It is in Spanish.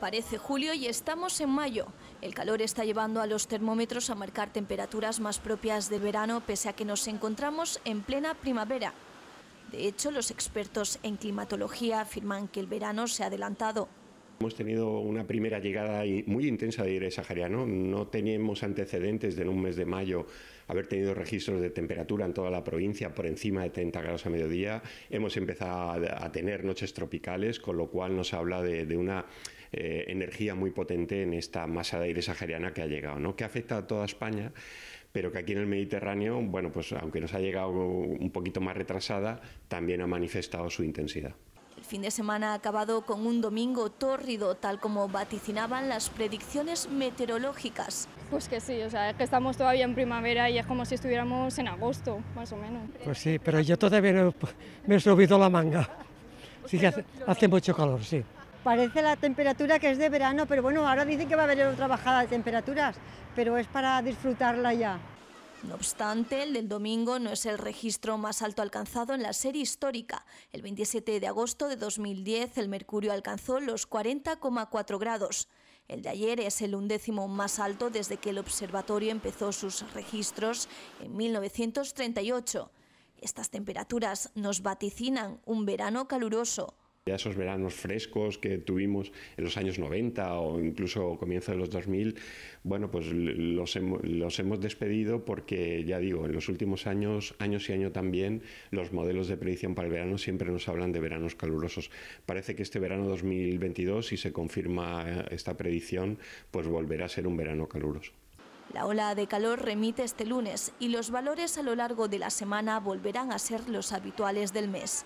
Parece julio y estamos en mayo. El calor está llevando a los termómetros a marcar temperaturas más propias de verano, pese a que nos encontramos en plena primavera. De hecho, los expertos en climatología afirman que el verano se ha adelantado. Hemos tenido una primera llegada muy intensa de aire sahariano. No teníamos antecedentes de en un mes de mayo haber tenido registros de temperatura en toda la provincia por encima de 30 grados a mediodía. Hemos empezado a tener noches tropicales, con lo cual nos habla de una eh, energía muy potente en esta masa de aire sahariana que ha llegado, ¿no? que afecta a toda España, pero que aquí en el Mediterráneo, bueno, pues aunque nos ha llegado un poquito más retrasada, también ha manifestado su intensidad. El fin de semana ha acabado con un domingo tórrido, tal como vaticinaban las predicciones meteorológicas. Pues que sí, o sea, es que estamos todavía en primavera y es como si estuviéramos en agosto, más o menos. Pues sí, pero yo todavía me he subido la manga. Sí que hace mucho calor, sí. Parece la temperatura que es de verano, pero bueno, ahora dicen que va a haber otra bajada de temperaturas, pero es para disfrutarla ya. No obstante, el del domingo no es el registro más alto alcanzado en la serie histórica. El 27 de agosto de 2010 el mercurio alcanzó los 40,4 grados. El de ayer es el undécimo más alto desde que el observatorio empezó sus registros en 1938. Estas temperaturas nos vaticinan un verano caluroso esos veranos frescos que tuvimos en los años 90 o incluso comienzo de los 2000, bueno, pues los, hemos, los hemos despedido porque, ya digo, en los últimos años, años y año también, los modelos de predicción para el verano siempre nos hablan de veranos calurosos. Parece que este verano 2022, si se confirma esta predicción, pues volverá a ser un verano caluroso. La ola de calor remite este lunes y los valores a lo largo de la semana volverán a ser los habituales del mes.